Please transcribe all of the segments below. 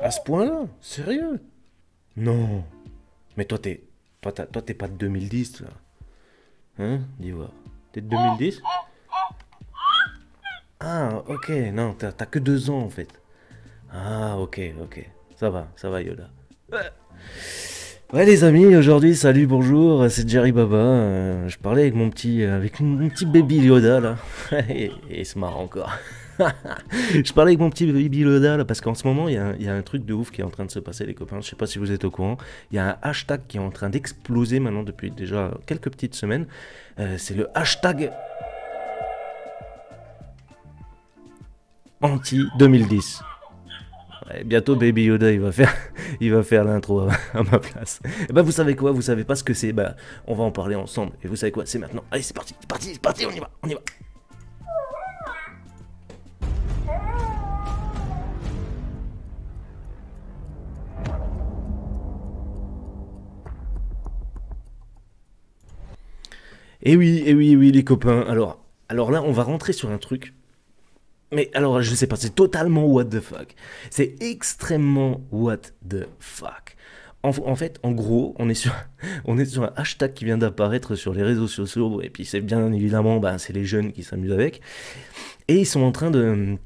À ce point-là Sérieux Non. Mais toi, t'es toi, t'es pas de 2010, toi Hein Dis voir. T'es de 2010 Ah, ok. Non, t'as que deux ans, en fait. Ah, ok, ok. Ça va, ça va, Yoda. Ouais les amis, aujourd'hui, salut, bonjour, c'est Jerry Baba. Euh, je parlais avec mon petit, euh, avec mon petit baby Yoda là. et, et il se marre encore. je parlais avec mon petit baby Yoda, parce qu'en ce moment, il y, a un truc de ouf qui est en train de se passer, les copains. Je ne sais pas si vous êtes au courant. Il y a un hashtag qui est en train d'exploser maintenant depuis déjà quelques petites semaines. Euh, c'est le hashtag anti 2010. Et bientôt Baby Yoda il va faire, il va faire l'intro à, ma place. Et eh ben vous savez quoi, vous savez pas ce que c'est, bah on va en parler ensemble. Et vous savez quoi, c'est maintenant. Allez c'est parti, c'est parti, c'est parti, on y va, on y va. Et eh oui, et eh oui, eh oui, les copains. Alors, alors là, on va rentrer sur un truc. Mais alors, je sais pas, c'est totalement what the fuck. C'est extrêmement what the fuck. En, fait, en gros, on est, sur, on est sur un hashtag qui vient d'apparaître sur les réseaux sociaux. Et puis, c'est bien évidemment, bah, c'est les jeunes qui s'amusent avec. Et ils sont en train de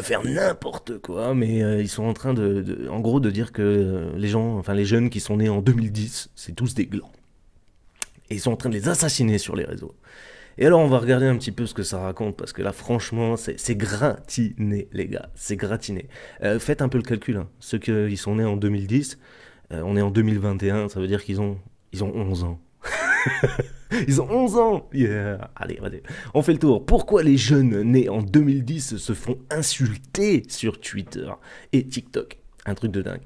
faire n'importe quoi, mais euh, ils sont en train de, en gros, de dire que euh, les gens, enfin les jeunes qui sont nés en 2010, c'est tous des glands. Et ils sont en train de les assassiner sur les réseaux. Et alors, on va regarder un petit peu ce que ça raconte, parce que là, franchement, c'est gratiné, les gars. C'est gratiné. Euh, faites un peu le calcul. Hein. Ceux qui sont nés en 2010, euh, on est en 2021, ça veut dire qu'ils ont, ils ont 11 ans. Ils ont 11 ans Allez, allez, on fait le tour. Pourquoi les jeunes nés en 2010 se font insulter sur Twitter et TikTok Un truc de dingue.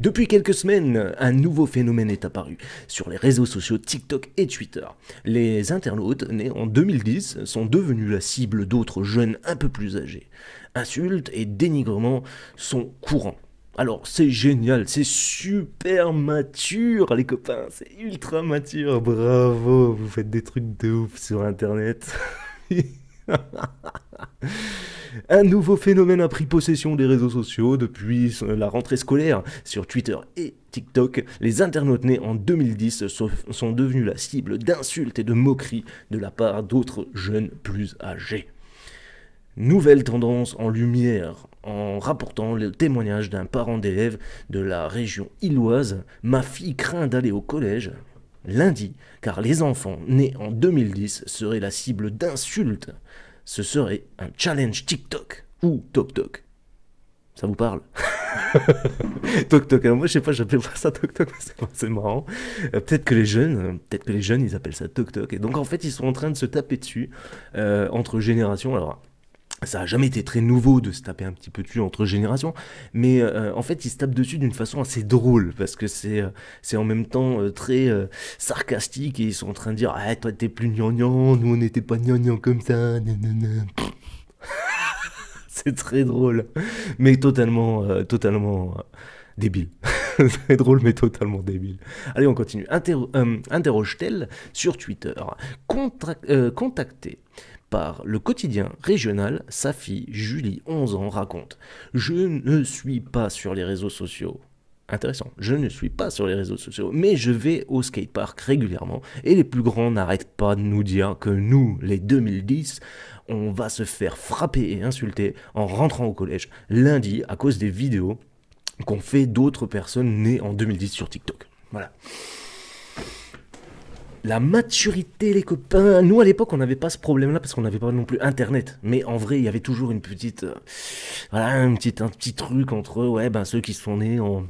Depuis quelques semaines, un nouveau phénomène est apparu sur les réseaux sociaux TikTok et Twitter. Les internautes nés en 2010 sont devenus la cible d'autres jeunes un peu plus âgés. Insultes et dénigrements sont courants. Alors c'est génial, c'est super mature les copains, c'est ultra mature, bravo, vous faites des trucs de ouf sur internet. Un nouveau phénomène a pris possession des réseaux sociaux depuis euh, la rentrée scolaire sur Twitter et TikTok. Les internautes nés en 2010 sont devenus la cible d'insultes et de moqueries de la part d'autres jeunes plus âgés. Nouvelle tendance en lumière en rapportant le témoignage d'un parent d'élève de la région illoise. Ma fille craint d'aller au collège lundi, car les enfants nés en 2010 seraient la cible d'insultes ce serait un challenge TikTok ou TokTok. Ça vous parle TokTok. Alors moi je sais pas, j'appelle pas ça TokTok, c'est marrant. Euh, peut-être que les jeunes, euh, peut-être que les jeunes ils appellent ça TokTok. Et donc en fait ils sont en train de se taper dessus euh, entre générations. Alors ça a jamais été très nouveau de se taper un petit peu dessus entre générations, mais euh, en fait, ils se tapent dessus d'une façon assez drôle parce que c'est euh, en même temps euh, très sarcastique et ils sont en train de dire "Ah, toi t'es plus gnangnan, nous on n'était pas gnangnan comme ça." c'est très drôle, mais totalement totalement débile. c'est drôle, mais totalement débile. Allez, on continue. Interroge-t-elle sur Twitter Contactez par le quotidien régional, sa fille Julie, 11 ans, raconte Je ne suis pas sur les réseaux sociaux. Intéressant, je ne suis pas sur les réseaux sociaux, mais je vais au skatepark régulièrement et les plus grands n'arrêtent pas de nous dire que nous, les 2010, on va se faire frapper et insulter en rentrant au collège lundi à cause des vidéos qu'ont fait d'autres personnes nées en 2010 sur TikTok. Voilà. La maturité, les copains. Nous, à l'époque, on n'avait pas ce problème-là parce qu'on n'avait pas non plus Internet. Mais en vrai, il y avait toujours une petite. Euh, voilà, un petit, un petit truc entre ouais, ben, ceux qui sont nés en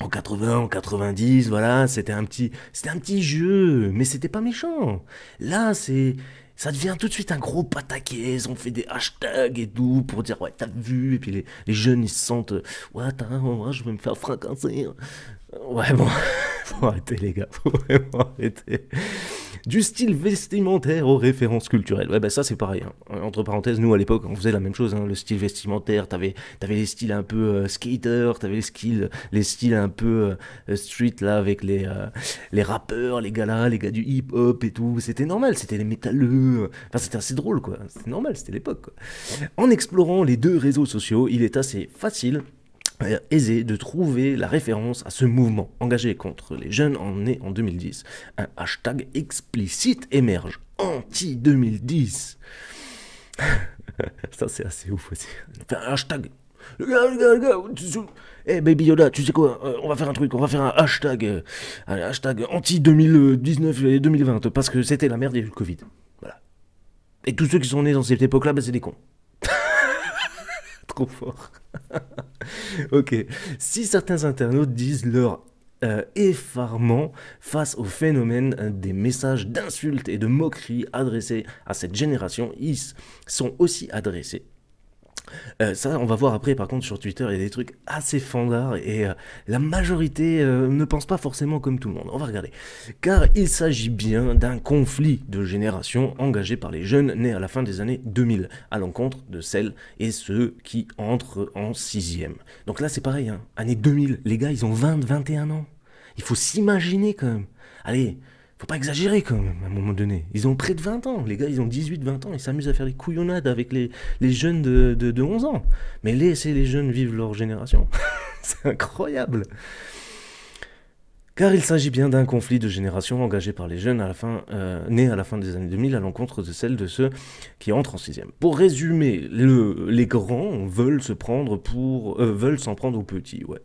en 80, en 90, voilà, c'était un petit, c'était un petit jeu, mais c'était pas méchant. Là, c'est, ça devient tout de suite un gros pataquès, on fait des hashtags et tout pour dire ouais t'as vu, et puis les, jeunes ils se sentent euh, ouais t'as moi je vais me faire fracasser. Hein. Ouais bon, faut arrêter les gars, faut vraiment arrêter du style vestimentaire aux références culturelles. Ouais, ben ça c'est pareil. Hein. Euh, entre parenthèses, nous à l'époque, on faisait la même chose. Hein. Le style vestimentaire, t'avais avais les styles un peu euh, skater, t'avais les, styles, les styles un peu euh, street là avec les, les rappeurs, les gars là, les gars du hip hop et tout. C'était normal, c'était les métalleux. Enfin, c'était assez drôle quoi. C'était normal, c'était l'époque. En explorant les deux réseaux sociaux, il est assez facile aisé de trouver la référence à ce mouvement engagé contre les jeunes en nés en 2010. Un hashtag explicite émerge, anti-2010. Ça c'est assez ouf aussi. Faire un hashtag. Le eh, gars, le gars, le gars. hey, baby Yoda, tu sais quoi euh, On va faire un truc, on va faire un hashtag, euh, un hashtag anti-2019 et 2020 parce que c'était la merde du Covid. Voilà. Et tous ceux qui sont nés dans cette époque-là, ben, c'est des cons fort. ok. Si certains internautes disent leur euh, effarement face au phénomène euh, des messages d'insultes et de moqueries adressés à cette génération, ils sont aussi adressés euh, ça, on va voir après, par contre, sur Twitter, il y a des trucs assez fandards et euh, la majorité euh, ne pense pas forcément comme tout le monde. On va regarder. Car il s'agit bien d'un conflit de génération engagé par les jeunes nés à la fin des années 2000 à l'encontre de celles et ceux qui entrent en sixième. Donc là, c'est pareil, hein. année 2000, les gars, ils ont 20, 21 ans. Il faut s'imaginer quand même. Allez, faut pas exagérer quand même, à un moment donné. Ils ont près de 20 ans, les gars, ils ont 18-20 ans, ils s'amusent à faire des couillonnades avec les, les jeunes de, de, 11 ans. Mais laisser les jeunes vivre leur génération. c'est incroyable. Car il s'agit bien d'un conflit de génération engagé par les jeunes à la fin, euh, nés à la fin des années 2000 à l'encontre de celle de ceux qui entrent en sixième. Pour résumer, les grands veulent se prendre pour, euh, veulent s'en prendre aux petits. Ouais.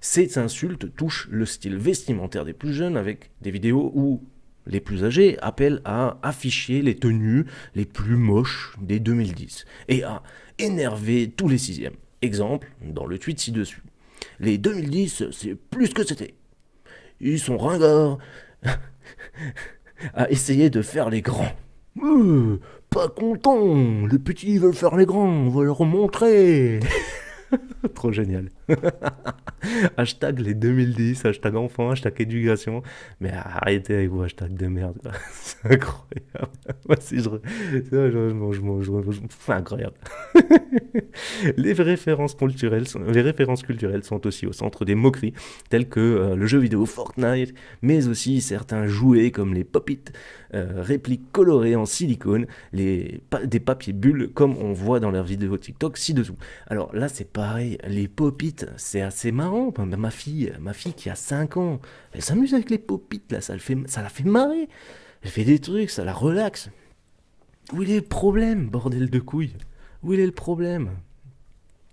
Ces insultes touchent le style vestimentaire des plus jeunes avec des vidéos où les plus âgés appellent à afficher les tenues les plus moches des 2010 et à énerver tous les sixièmes. Exemple dans le tweet ci-dessus. Les 2010, c'est plus que c'était. Ils sont ringards à essayer de faire les grands. Euh, pas content, les petits veulent faire les grands, on va leur montrer. Trop génial. hashtag les 2010, hashtag enfant, hashtag éducation. Mais arrêtez avec vos hashtags de merde. C'est incroyable. Moi, si je. C'est incroyable. les références culturelles, sont... les références culturelles sont aussi au centre des moqueries, telles que euh, le jeu vidéo Fortnite, mais aussi certains jouets comme les pop euh, répliques colorées en silicone, les des papiers bulles, comme on voit dans leurs vidéos TikTok ci-dessous. Alors là, c'est pareil les popites, c'est assez marrant. Ma fille, ma fille qui a 5 ans, elle s'amuse avec les popites là, ça, fait, ça la fait marrer. Elle fait des trucs, ça la relaxe. Où est le problème, bordel de couilles Où il est le problème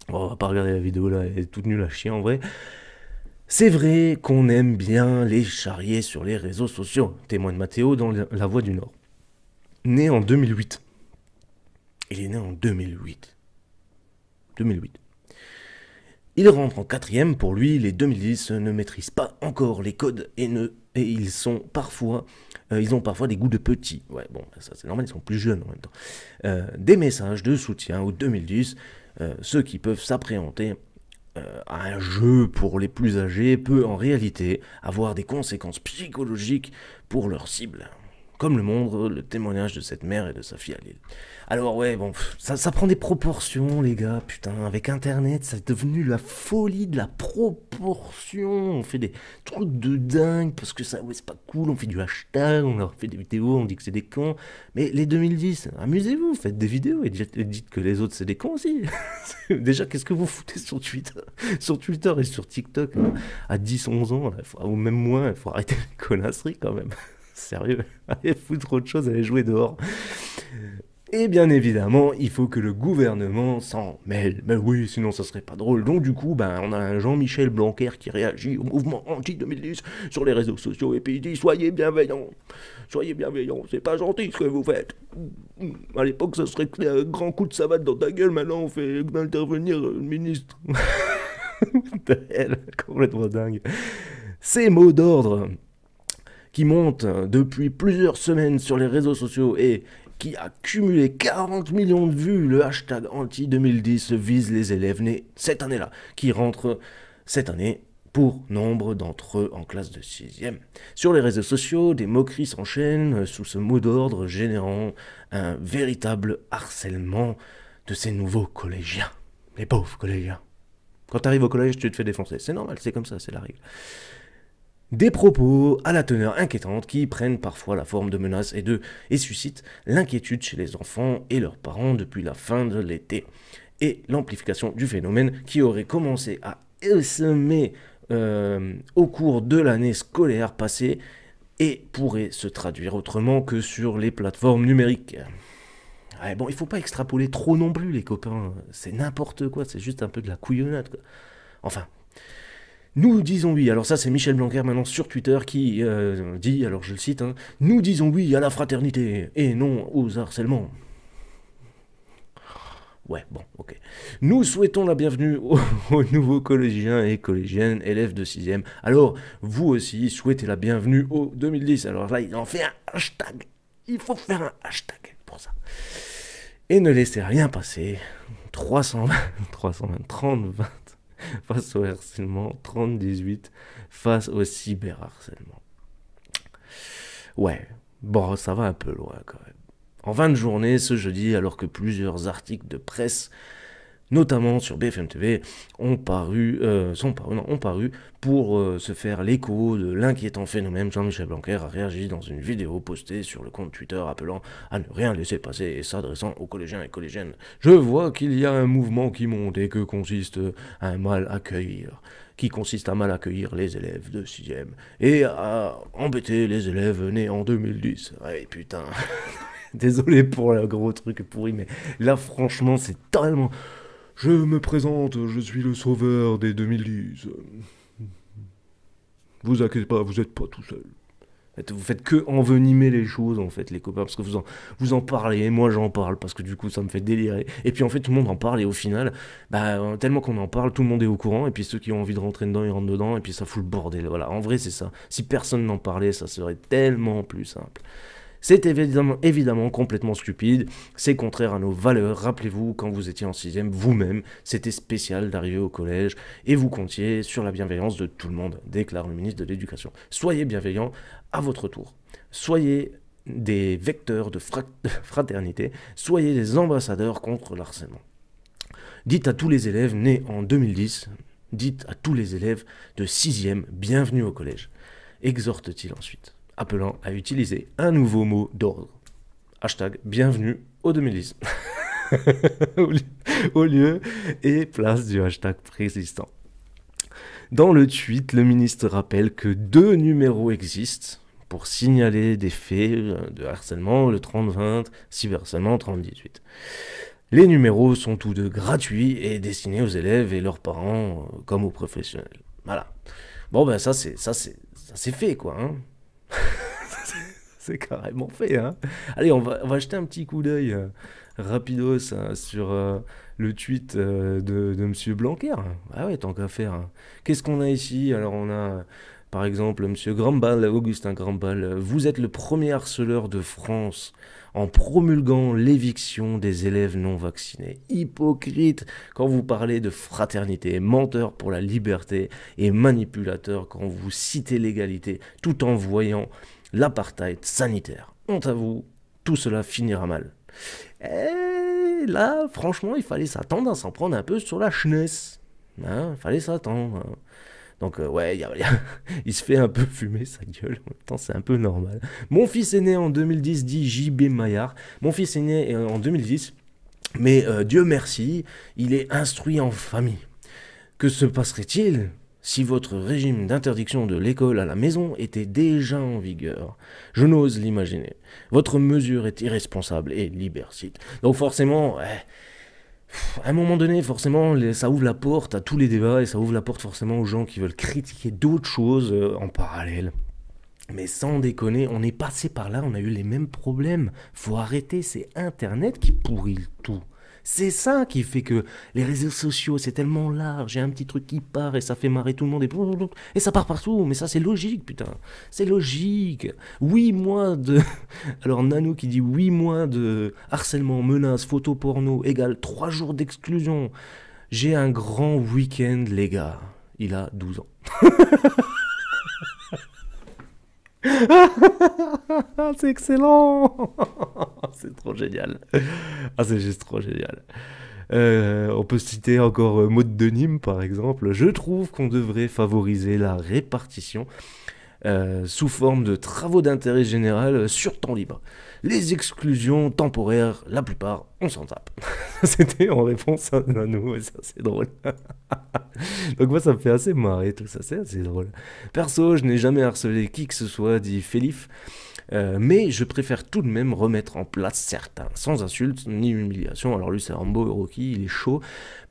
oh, On va pas regarder la vidéo là, elle est toute nulle à chier en vrai. C'est vrai qu'on aime bien les charrier sur les réseaux sociaux, témoin de Mathéo dans La Voix du Nord. Né en 2008. Il est né en 2008. 2008. Il rentre en quatrième, pour lui, les 2010 ne maîtrisent pas encore les codes et, et ils sont parfois... Euh, ils ont parfois des goûts de petits. Ouais, bon, ça c'est normal, ils sont plus jeunes en même temps. Euh, des messages de soutien aux 2010, euh, ceux qui peuvent s'appréhender à un jeu pour les plus âgés peut en réalité avoir des conséquences psychologiques pour leur cible. Comme le montre le témoignage de cette mère et de sa fille à Lille. Alors ouais, bon, ça, prend des proportions, les gars, putain. Avec Internet, ça est devenu la folie de la proportion. On fait des trucs de dingue parce que ça, ouais, c'est pas cool. On fait du hashtag, on leur fait des vidéos, on dit que c'est des cons. Mais les 2010, amusez-vous, faites des vidéos et dites que les autres, c'est des cons aussi. Déjà, qu'est-ce que vous foutez sur Twitter, sur Twitter et sur TikTok hein à 10-11 ans, ou même moins, il faut arrêter les connasseries quand même. Sérieux, allez foutre autre chose, allez jouer dehors. Et bien évidemment, il faut que le gouvernement s'en mêle. Mais oui, sinon ça serait pas drôle. Donc du coup, ben, on a un Jean-Michel Blanquer qui réagit au mouvement anti-2010 sur les réseaux sociaux et puis il dit soyez bienveillants, soyez bienveillants, c'est pas gentil ce que vous faites. À l'époque, ça serait un grand coup de savate dans ta gueule. Maintenant, on fait intervenir le ministre. complètement dingue. Ces mots d'ordre qui monte depuis plusieurs semaines sur les réseaux sociaux et qui a cumulé 40 millions de vues, le hashtag anti-2010 vise les élèves nés cette année-là, qui rentrent cette année pour nombre d'entre eux en classe de 6 Sur les réseaux sociaux, des moqueries s'enchaînent sous ce mot d'ordre générant un véritable harcèlement de ces nouveaux collégiens. Les pauvres collégiens. Quand arrives au collège, tu te fais défoncer. C'est normal, c'est comme ça, c'est la règle. Des propos à la teneur inquiétante qui prennent parfois la forme de menaces et, de, et suscitent l'inquiétude chez les enfants et leurs parents depuis la fin de l'été. Et l'amplification du phénomène qui aurait commencé à semer euh, au cours de l'année scolaire passée et pourrait se traduire autrement que sur les plateformes numériques. bon, il faut pas extrapoler trop non plus, les copains. C'est n'importe quoi, c'est juste un peu de la couillonnade. Enfin, nous disons oui, alors ça c'est Michel Blanquer maintenant sur Twitter qui euh, dit, alors je le cite, hein, nous disons oui à la fraternité et non aux harcèlements. Ouais, bon, ok. Nous souhaitons la bienvenue aux, nouveaux collégiens et collégiennes, élèves de 6e. Alors, vous aussi, souhaitez la bienvenue au 2010. Alors là, il en fait un hashtag. Il faut faire un hashtag pour ça. Et ne laissez rien passer. 320, 320, 30, 20. face au harcèlement, 30-18 face au cyberharcèlement. Ouais, bon, ça va un peu loin quand même. En fin de ce jeudi, alors que plusieurs articles de presse notamment sur BFM TV, euh, ont paru, pour euh, se faire l'écho de l'inquiétant phénomène. Jean-Michel Blanquer a réagi dans une vidéo postée sur le compte Twitter appelant à ne rien laisser passer et s'adressant aux collégiens et collégiennes. Je vois qu'il y a un mouvement qui monte et que consiste à mal accueillir qui consiste à mal accueillir les élèves de 6 ème et à embêter les élèves nés en 2010. Ouais, eh, putain. Désolé pour le gros truc pourri, mais là, franchement, c'est tellement. Je me présente, je suis le sauveur des 2010. Vous inquiétez pas, vous êtes pas tout seul. Vous faites que envenimer les choses en fait, les copains, parce que vous en, vous en parlez, et moi j'en parle, parce que du coup ça me fait délirer. Et puis en fait tout le monde en parle, et au final, bah, euh, tellement qu'on en parle, tout le monde est au courant, et puis ceux qui ont envie de rentrer dedans, ils rentrent dedans, et puis ça fout le bordel. Voilà, en vrai c'est ça. Si personne n'en parlait, ça serait tellement plus simple. C'est évidemment, complètement stupide, c'est contraire à nos valeurs. Rappelez-vous, quand vous étiez en sixième, vous-même, c'était spécial d'arriver au collège et vous comptiez sur la bienveillance de tout le monde, déclare le ministre de l'Éducation. Soyez bienveillants à votre tour. Soyez des vecteurs de fraternité, soyez des ambassadeurs contre l'harcèlement. Dites à tous les élèves nés en 2010, dites à tous les élèves de 6e, bienvenue au collège, exhorte-t-il ensuite appelant à utiliser un nouveau mot d'ordre. Hashtag bienvenue au 2010. au lieu et place du hashtag préexistant. Dans le tweet, le ministre rappelle que deux numéros existent pour signaler des faits euh, de harcèlement, le 30-20, cyberharcèlement 30-18. Les numéros sont tous deux gratuits et destinés aux élèves et leurs parents euh, comme aux professionnels. Voilà. Bon ben ça c'est ça c'est ça c'est fait quoi. Hein c'est carrément fait. Hein Allez, on va, on va, jeter un petit coup d'œil euh, rapidos hein, sur euh, le tweet euh, de, Monsieur Blanquer. Ah ouais, tant qu'à faire. Hein. Qu'est-ce qu'on a ici Alors on a par exemple Monsieur Grambal, Augustin Grambal, vous êtes le premier harceleur de France en promulguant l'éviction des élèves non vaccinés. Hypocrite quand vous parlez de fraternité, menteur pour la liberté et manipulateur quand vous citez l'égalité tout en voyant l'apartheid sanitaire. On à tout cela finira mal. Et là, franchement, il fallait s'attendre à s'en prendre un peu sur la chenesse. Hein, il fallait s'attendre. Hein. Donc euh, ouais, il se fait un peu fumer sa gueule. En même temps, c'est un peu normal. Mon fils est né en 2010, dit JB Maillard. Mon fils est né euh, en 2010, mais euh, Dieu merci, il est instruit en famille. Que se passerait-il si votre régime d'interdiction de l'école à la maison était déjà en vigueur. Je n'ose l'imaginer. Votre mesure est irresponsable et liberticide. Donc forcément, eh, à un moment donné, forcément, ça ouvre la porte à tous les débats et ça ouvre la porte forcément aux gens qui veulent critiquer d'autres choses euh, en parallèle. Mais sans déconner, on est passé par là, on a eu les mêmes problèmes. Faut arrêter, c'est Internet qui pourrit tout. C'est ça qui fait que les réseaux sociaux, c'est tellement large, J'ai un petit truc qui part et ça fait marrer tout le monde et, et ça part partout. Mais ça, c'est logique, putain. C'est logique. Oui, mois de. Alors, Nano qui dit oui, mois de harcèlement, menaces, photos porno égale trois jours d'exclusion. J'ai un grand week-end, les gars. Il a 12 ans. c'est excellent C'est trop génial. Ah, c'est juste trop génial. Euh, on peut citer encore mode euh, Maud de Nîmes, par exemple. Je trouve qu'on devrait favoriser la répartition euh, sous forme de travaux d'intérêt général sur temps libre les exclusions temporaires, la plupart, on s'en tape. C'était en réponse à nous, et c'est drôle. Donc moi ça me fait assez marrer tout ça, c'est assez drôle. Perso, je n'ai jamais harcelé qui que ce soit, dit Félif. Euh, mais je préfère tout de même remettre en place certains, sans insultes ni humiliation. Alors lui, c'est Rambo Rocky, il est chaud.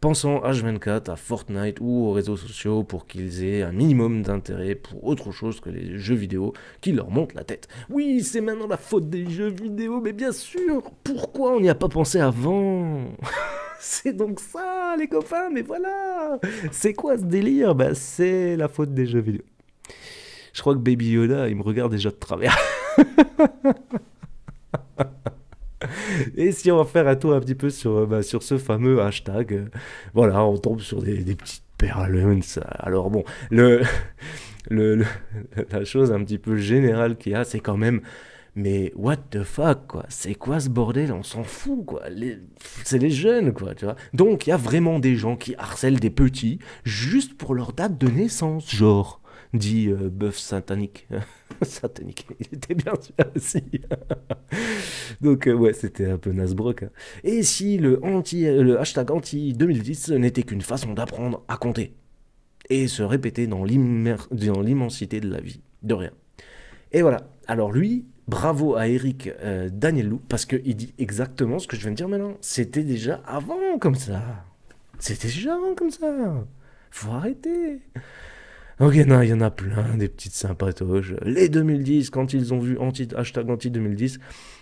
Pensant H24, à Fortnite ou aux réseaux sociaux pour qu'ils aient un minimum d'intérêt pour autre chose que les jeux vidéo qui leur montent la tête. Oui, c'est maintenant la faute des jeux vidéo, mais bien sûr, pourquoi on n'y a pas pensé avant C'est donc ça, les copains, mais voilà C'est quoi ce délire Bah, c'est la faute des jeux vidéo. Je crois que Baby Yoda, il me regarde déjà de travers. Et si on va faire un tour un petit peu sur, euh, bah, sur ce fameux hashtag, euh, voilà, on tombe sur des, petites perles. Alors bon, le, la chose un petit peu générale qu'il y a, c'est quand même mais what the fuck, quoi. C'est quoi ce bordel On s'en fout, quoi. C'est les jeunes, quoi, tu vois. Donc, il y a vraiment des gens qui harcèlent des petits juste pour leur date de naissance, genre dit Boeuf bœuf satanique. satanique, il était bien sûr aussi. Donc, euh, ouais, c'était un peu Nasbrock. Hein. Et si le, anti, le hashtag anti-2010 n'était qu'une façon d'apprendre à compter et se répéter dans l'immensité de la vie, de rien. Et voilà. Alors, lui, bravo à Eric euh, daniel Danielou parce qu'il dit exactement ce que je viens de dire maintenant. C'était déjà avant comme ça. C'était déjà avant comme ça. Faut arrêter. Ok il il y en a plein des petites sympatoches. Les 2010, quand ils ont vu anti, hashtag anti-2010,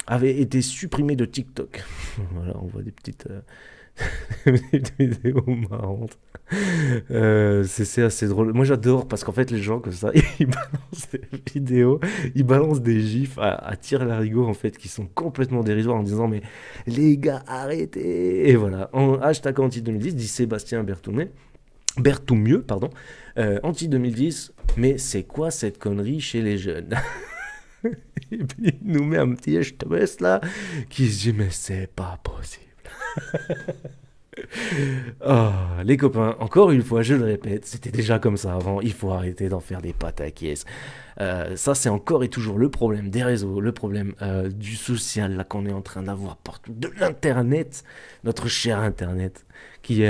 avaient été supprimés de TikTok. voilà, on voit des petites, euh, vidéos marrantes. Euh, c'est assez drôle. Moi j'adore parce qu'en fait les gens comme ça, ils balancent des vidéos, ils balancent des gifs à, la larigot en fait qui sont complètement dérisoires en disant mais les gars arrêtez Et voilà, en hashtag anti-2010, dit Sébastien Bertoumieux, Berthoumieux pardon, euh, anti-2010, mais c'est quoi cette connerie chez les jeunes Et puis il nous met un petit HTMS là qui se dit mais c'est pas possible. Ah, les copains, encore une fois, je le répète, c'était déjà comme ça avant, il faut arrêter d'en faire des pâtes à caisse. Euh, ça, c'est encore et toujours le problème des réseaux, le problème euh, du social là qu'on est en train d'avoir partout, de l'internet, notre cher internet qui,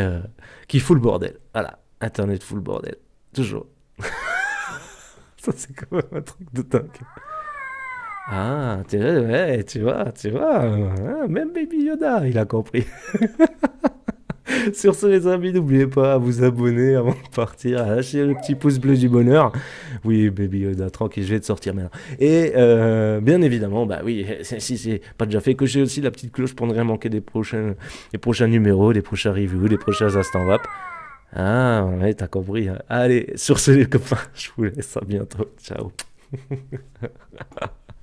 qui fout le bordel. Voilà, internet fout le bordel. Toujours. ça, c'est quand même un truc de dingue. Ah, tu, ouais, tu vois, tu vois, hein, même Baby Yoda, il a compris. Sur ce, les amis, n'oubliez pas à vous abonner avant de partir, à lâcher le petit pouce bleu du bonheur. Oui, Baby Yoda, tranquille, je vais te sortir maintenant. Et euh, bien évidemment, bah oui, si c'est pas déjà fait, cochez aussi la petite cloche pour ne rien manquer des prochains, des prochains numéros, des prochains reviews, des prochains instant WAP. Ah, ouais, t'as compris. Hein. Allez, sur ce, les copains, je vous laisse. À bientôt. Ciao.